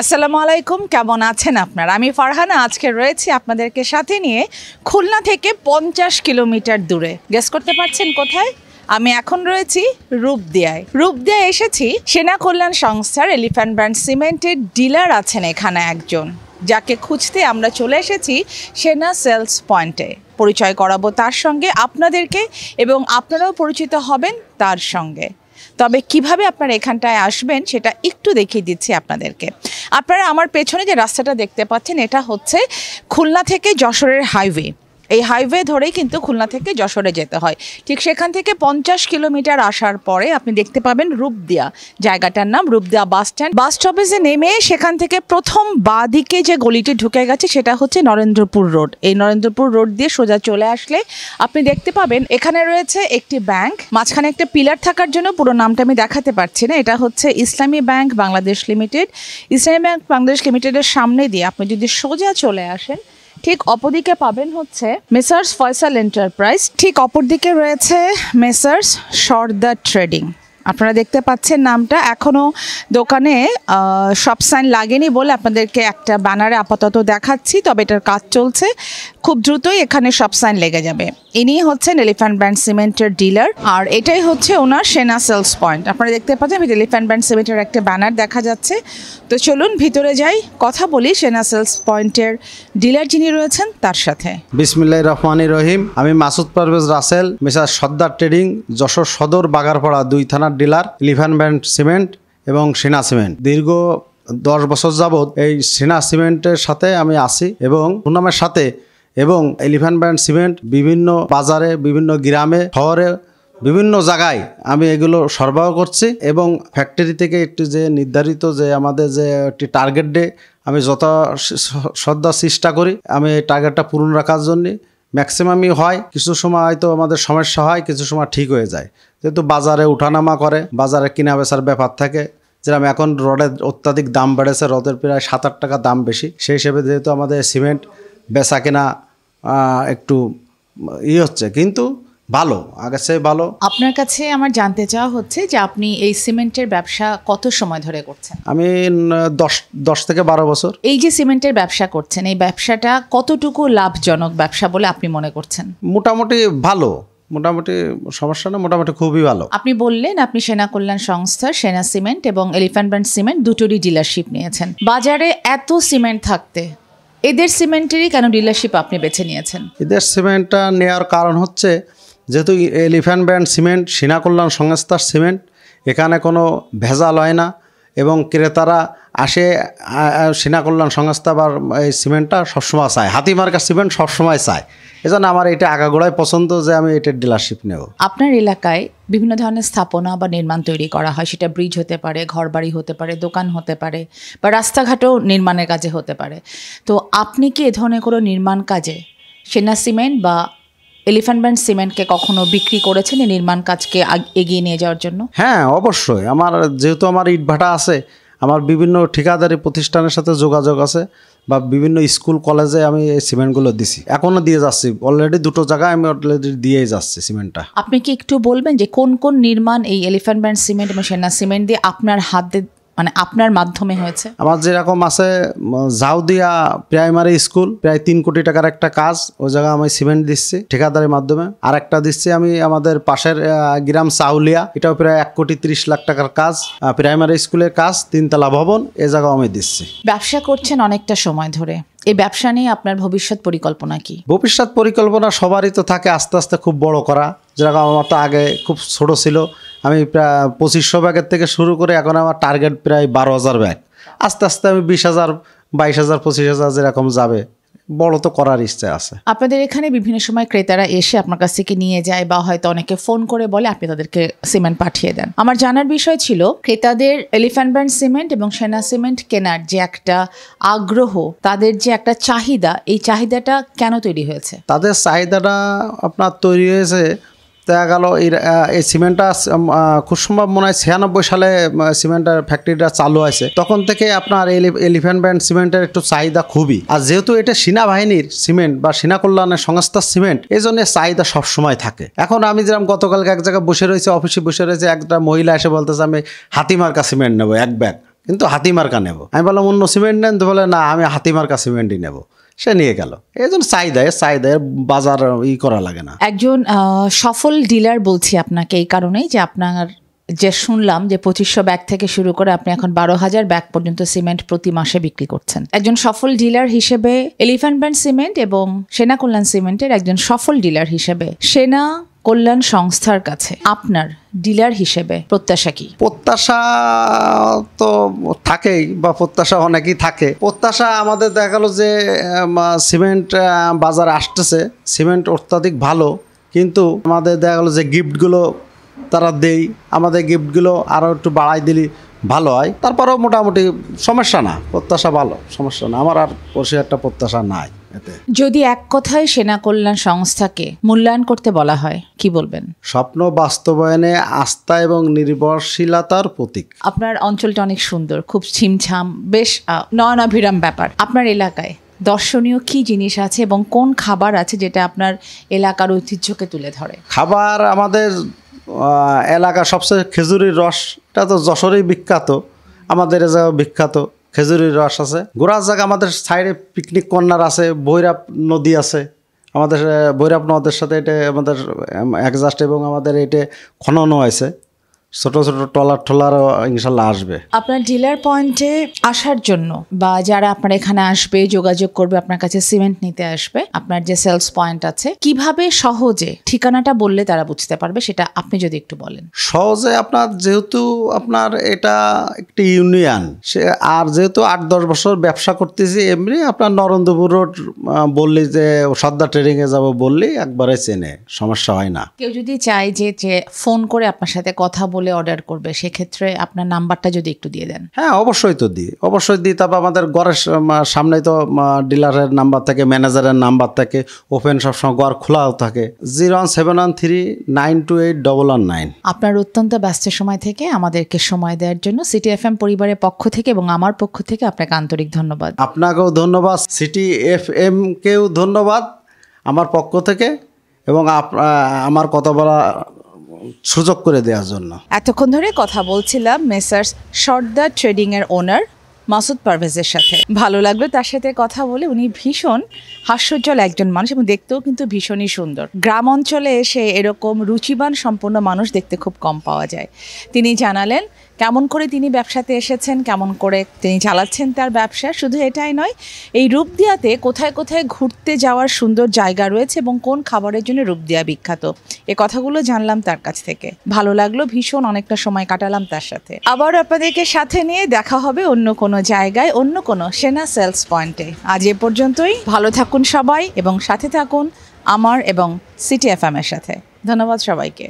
আসসালামু আলাইকুম কেমন আছেন আপনারা আমি ফারহানা আজকে রয়েছি আপনাদেরকে সাথে নিয়ে খুলনা থেকে পঞ্চাশ কিলোমিটার দূরে গেস করতে পারছেন কোথায় আমি এখন রয়েছি রূপদিয়ায় রূপদিয়ায় এসেছি সেনা কল্যাণ সংস্থার এলিফ্যান্ট ব্র্যান্ড সিমেন্টের ডিলার আছেন এখানে একজন যাকে খুঁজতে আমরা চলে এসেছি সেনা সেলস পয়েন্টে পরিচয় করাবো তার সঙ্গে আপনাদেরকে এবং আপনারাও পরিচিত হবেন তার সঙ্গে তবে কিভাবে আপনারা এখানটায় আসবেন সেটা একটু দেখিয়ে দিচ্ছি আপনাদেরকে আপনারা আমার পেছনে যে রাস্তাটা দেখতে পাচ্ছেন এটা হচ্ছে খুলনা থেকে যশোরের হাইওয়ে এই হাইওয়ে ধরেই কিন্তু খুলনা থেকে যশোরে যেতে হয় ঠিক সেখান থেকে পঞ্চাশ কিলোমিটার আসার পরে আপনি দেখতে পাবেন রূপদিয়া জায়গাটার নাম রূপদিয়া বাস স্ট্যান্ড বাস স্টপেজে নেমে সেখান থেকে প্রথম বাঁ দিকে যে গলিটি ঢুকে গেছে সেটা হচ্ছে নরেন্দ্রপুর রোড এই নরেন্দ্রপুর রোড দিয়ে সোজা চলে আসলে আপনি দেখতে পাবেন এখানে রয়েছে একটি ব্যাংক মাঝখানে একটা পিলার থাকার জন্য পুরো নামটা আমি দেখাতে পারছি না এটা হচ্ছে Islami bank Bangladesh limited Islami bank Bangladesh লিমিটেডের সামনে দিয়ে আপনি যদি সোজা চলে আসেন ঠিক অপরদিকে পাবেন হচ্ছে মেসার্স ফয়সাল এন্টারপ্রাইজ ঠিক অপরদিকে রয়েছে মেসার্স সর্দার ট্রেডিং আপনারা দেখতে পাচ্ছেন নামটা এখনও দোকানে সব সাইন লাগেনি বলে আপনাদেরকে একটা ব্যানারে আপাতত দেখাচ্ছি তবে এটার কাজ চলছে খুব দ্রুতই এখানে সব সাইন লেগে যাবে ইনি হচ্ছেন এলিফ্যান্ট ব্র্যান্ড সিমেন্টের ডিলার আর এটাই হচ্ছে ওনার সেনা সেলস পয়েন্ট আপনারা দেখতে পাচ্ছেন এলিফ্যান্ট ব্র্যান্ড সিমেন্টের একটা ব্যানার দেখা যাচ্ছে তো চলুন ভিতরে যাই কথা বলি সেনা সেলস পয়েন্টের ডিলার যিনি রয়েছেন তার সাথে বিসমিল্লাহ রহমানি রহিম আমি মাসুদ পারভেজ রাসেল মিসার সর্দার ট্রেডিং যশোর সদর বাগারপাড়া দুই থানার ডিলার এলিফ্যান্ট ব্র্যান্ড সিমেন্ট এবং সেনা সিমেন্ট দীর্ঘ দশ বছর যাবৎ এই সেনা সিমেন্টের সাথে আমি আসি এবং সুনামের সাথে এবং এলিফ্যান্ট ব্র্যান্ড সিমেন্ট বিভিন্ন বাজারে বিভিন্ন গ্রামে শহরে বিভিন্ন জায়গায় আমি এগুলো সরবরাহ করছি এবং ফ্যাক্টরি থেকে একটি যে নির্ধারিত যে আমাদের যে একটি টার্গেট ডে আমি যত শ্রদ্ধা চেষ্টা করি আমি এই টার্গেটটা পূরণ রাখার জন্যে ম্যাক্সিমামই হয় কিছু সময় হয়তো আমাদের সমস্যা হয় কিছু সময় ঠিক হয়ে যায় যেহেতু বাজারে উঠানামা করে বাজারে কিনা বেচার ব্যাপার থাকে যেরকম এখন রডের অত্যাধিক দাম বেড়েছে রদের প্রায় সাত আট টাকা দাম বেশি সেই হিসেবে যেহেতু আমাদের সিমেন্ট বেচা কেনা একটু ইয়ে হচ্ছে কিন্তু ভালো আগের চেয়ে ভালো আপনার কাছে আমার জানতে চাওয়া হচ্ছে যে আপনি এই সিমেন্টের ব্যবসা কত সময় ধরে করছেন আমি দশ দশ থেকে বারো বছর এই যে সিমেন্টের ব্যবসা করছেন এই ব্যবসাটা কতটুকু লাভজনক ব্যবসা বলে আপনি মনে করছেন মোটামুটি ভালো মোটামুটি সমস্যা না মোটামুটি খুবই ভালো আপনি বললেন আপনি সেনা কল্যাণ সংস্থা সেনা সিমেন্ট এবং এলিফ্যান্ট ব্র্যান্ড সিমেন্ট দুটোরই ডিলারশিপ নিয়েছেন বাজারে এত সিমেন্ট থাকতে এদের সিমেন্টেরই কেন ডিলারশিপ আপনি বেছে নিয়েছেন এদের সিমেন্টটা নেওয়ার কারণ হচ্ছে যেহেতু এলিফ্যান্ট ব্র্যান্ড সিমেন্ট সিনাকল্যাণ সংস্থার সিমেন্ট এখানে কোনো ভেজাল হয় না এবং ক্রেতারা আসে সেনা কল্যাণ সংস্থা বা এই সিমেন্টটা সবসময় চায় হাতি সিমেন্ট সবসময় চায় এজন্য আমার এটা আগাগোড়ায় পছন্দ যে আমি এটার ডিলারশিপ নেব আপনার এলাকায় বিভিন্ন ধরনের স্থাপনা বা নির্মাণ তৈরি করা হয় সেটা ব্রিজ হতে পারে ঘরবাড়ি হতে পারে দোকান হতে পারে বা রাস্তাঘাটও নির্মাণের কাজে হতে পারে তো আপনি কি এ ধরনের কোনো নির্মাণ কাজে সেনা সিমেন্ট বা এলিফ্যান্ট ব্যান্ড সিমেন্টকে কখনো বিক্রি করেছেন এই নির্মাণ কাজকে এগিয়ে নিয়ে যাওয়ার জন্য হ্যাঁ অবশ্যই আমার যেহেতু আমার ইটভাটা আছে আমার বিভিন্ন ঠিকাদারি প্রতিষ্ঠানের সাথে যোগাযোগ আছে বা বিভিন্ন স্কুল কলেজে আমি এই সিমেন্টগুলো দিছি এখনও দিয়ে যাচ্ছি অলরেডি দুটো জায়গায় আমি অলরেডি দিয়েই যাচ্ছি সিমেন্টটা আপনি কি একটু বলবেন যে কোন কোন নির্মাণ এই এলিফ্যান্ট ব্যান্ড সিমেন্ট এবং সেনা সিমেন্ট দিয়ে আপনার হাতে মানে আপনার মাধ্যমে হয়েছে আমার যেরকম আছে জাউদিয়া প্রাইমারি স্কুল প্রায় তিন কোটি টাকার একটা কাজ ওই জায়গায় আমি সিমেন্ট দিচ্ছি ঠিকাদারের মাধ্যমে আর একটা দিচ্ছি আমি আমাদের পাশের গ্রাম সাউলিয়া এটাও প্রায় এক কোটি ত্রিশ লাখ টাকার কাজ প্রাইমারি স্কুলের কাজ তিনতলা ভবন এ জায়গাও আমি দিচ্ছি ব্যবসা করছেন অনেকটা সময় ধরে এই ব্যবসা নিয়ে আপনার ভবিষ্যৎ পরিকল্পনা কি ভবিষ্যৎ পরিকল্পনা সবারই তো থাকে আস্তে আস্তে খুব বড় করা যেরকম আমার তো আগে খুব ছোট ছিল আমি প্রায় পঁচিশশো ব্যাগের থেকে শুরু করে এখন আমার টার্গেট প্রায় বারো হাজার ব্যাগ আস্তে আস্তে আমি বিশ হাজার বাইশ হাজার পঁচিশ হাজার যেরকম যাবে বড় তো করার ইচ্ছা আছে আপনাদের এখানে বিভিন্ন সময় ক্রেতারা এসে আপনার কাছ থেকে নিয়ে যায় বা হয়তো অনেকে ফোন করে বলে আপনি তাদেরকে সিমেন্ট পাঠিয়ে দেন আমার জানার বিষয় ছিল ক্রেতাদের এলিফ্যান্ট ব্র্যান্ড সিমেন্ট এবং সেনা সিমেন্ট কেনার যে একটা আগ্রহ তাদের যে একটা চাহিদা এই চাহিদাটা কেন তৈরি হয়েছে তাদের চাহিদাটা আপনার তৈরি হয়েছে দেখা গেল এই সিমেন্টটা খুব সম্ভব মনে হয় ছিয়ানব্বই সালে সিমেন্টের ফ্যাক্টরিটা চালু আছে তখন থেকে আপনার এলিফ্যান্ট ব্যান্ড সিমেন্টের একটু চাহিদা খুবই আর যেহেতু এটা বাহিনীর সিমেন্ট বা সেনা কল্যাণের সংস্থার সিমেন্ট এই জন্য চাহিদা সবসময় থাকে এখন আমি যেরকম গতকালকে এক জায়গায় বসে রয়েছে অফিসে বসে রয়েছে একটা মহিলা এসে বলতেছে আমি হাতিমার্কা সিমেন্ট নেবো এক ব্যাগ কিন্তু হাতিমার্কা নেবো আমি বললাম অন্য সিমেন্ট নেন তো বলে না আমি হাতিমার্কা সিমেন্টই নেবো সে নিয়ে গেল এজন চাহিদায় চাহিদায় বাজার ই করা লাগে না একজন সফল ডিলার বলছি আপনাকে এই কারণেই যে আপনার যে শুনলাম যে পঁচিশশো ব্যাগ থেকে শুরু করে আপনি এখন বারো হাজার ব্যাগ পর্যন্ত সিমেন্ট প্রতি মাসে বিক্রি করছেন একজন সফল ডিলার হিসেবে এলিফ্যান্ট ব্যান্ড সিমেন্ট এবং সেনা কল্যাণ সিমেন্টের একজন সফল ডিলার হিসেবে সেনা কল্যাণ সংস্থার কাছে আপনার ডিলার হিসেবে প্রত্যাশা কি প্রত্যাশা তো থাকেই বা প্রত্যাশা অনেকেই থাকে প্রত্যাশা আমাদের দেখা গেলো যে সিমেন্ট বাজার আসতেছে সিমেন্ট অত্যাধিক ভালো কিন্তু আমাদের দেখা গেলো যে গিফটগুলো তারা দেই আমাদের গিফটগুলো আরও একটু বাড়াই দিলি ভালো হয় তারপরেও মোটামুটি সমস্যা না প্রত্যাশা ভালো সমস্যা না আমার আর একটা প্রত্যাশা নাই যদি এক কথায় সেনা কল্যাণ সংস্থাকে মূল্যায়ন করতে বলা হয় কি বলবেন স্বপ্ন বাস্তবায়নে আস্থা এবং নির্ভরশীলতার প্রতীক আপনার অঞ্চলটা অনেক সুন্দর খুব ছিমছাম বেশ নয়নাভিরাম ব্যাপার আপনার এলাকায় দর্শনীয় কি জিনিস আছে এবং কোন খাবার আছে যেটা আপনার এলাকার ঐতিহ্যকে তুলে ধরে খাবার আমাদের এলাকা সবচেয়ে খেজুরির রসটা তো যশোরেই বিখ্যাত আমাদের এলাকা বিখ্যাত খেজুরের রস আছে গোরাজাক আমাদের সাইডে পিকনিক কর্নার আছে ভৈরাব নদী আছে আমাদের ভৈরাব নদের সাথে এটা আমাদের অ্যাডজাস্ট এবং আমাদের এটা খননও আছে ছোট ছোট টলার টলার ইনশাল্লাহ আসবে আপনার ডিলার পয়েন্টে আসার জন্য বা যারা আপনার এখানে আসবে যোগাযোগ করবে আপনার কাছে সিমেন্ট নিতে আসবে আপনার যে সেলস পয়েন্ট আছে কিভাবে সহজে ঠিকানাটা বললে তারা বুঝতে পারবে সেটা আপনি যদি একটু বলেন সহজে আপনার যেহেতু আপনার এটা একটি ইউনিয়ন সে আর যেহেতু আট দশ বছর ব্যবসা করতেছি এমনি আপনার নরেন্দ্রপুর রোড বললি যে সর্দার ট্রেডিং এ যাবো বললি একবারে চেনে সমস্যা হয় না কেউ যদি চায় যে ফোন করে আপনার সাথে কথা বলে বলে অর্ডার করবে সেক্ষেত্রে আপনার নাম্বারটা যদি একটু দিয়ে দেন হ্যাঁ অবশ্যই তো দিই অবশ্যই দিই তারপর আমাদের ঘরের সামনে তো ডিলারের নাম্বার থাকে ম্যানেজারের নাম্বার থাকে ওপেন সবসময় ঘর খোলাও থাকে zero one seven one three nine two eight double one nine আপনার অত্যন্ত ব্যস্ত সময় থেকে আমাদেরকে সময় দেওয়ার জন্য সিটি এফ এম পরিবারের পক্ষ থেকে এবং আমার পক্ষ থেকে আপনাকে আন্তরিক ধন্যবাদ আপনাকেও ধন্যবাদ সিটি এফ এম কেও ধন্যবাদ আমার পক্ষ থেকে এবং আমার কথা বলা সুযোগ করে দেওয়ার জন্য এতক্ষণ ধরে কথা বলছিলাম মেসার্স সর্দার ট্রেডিং এর ওনার মাসুদ পারভেজের সাথে ভালো লাগলো তার সাথে কথা বলে উনি ভীষণ হাস্যজ্জ্বল একজন মানুষ এবং দেখতেও কিন্তু ভীষণই সুন্দর গ্রাম অঞ্চলে এসে এরকম রুচিবান সম্পন্ন মানুষ দেখতে খুব কম পাওয়া যায় তিনি জানালেন কেমন করে তিনি ব্যবসাতে এসেছেন কেমন করে তিনি চালাচ্ছেন তার ব্যবসা শুধু এটাই নয় এই রূপদিয়াতে কোথায় কোথায় ঘুরতে যাওয়ার সুন্দর জায়গা রয়েছে এবং কোন খাবারের জন্য রূপদিয়া বিখ্যাত এ কথাগুলো জানলাম তার কাছ থেকে ভালো লাগলো ভীষণ অনেকটা সময় কাটালাম তার সাথে আবার আপনাদেরকে সাথে নিয়ে দেখা হবে অন্য কোনো জায়গায় অন্য কোনো সেনা সেলস পয়েন্টে আজ এ পর্যন্তই ভালো থাকুন সবাই এবং সাথে থাকুন আমার এবং সিটি এফ এর সাথে ধন্যবাদ সবাইকে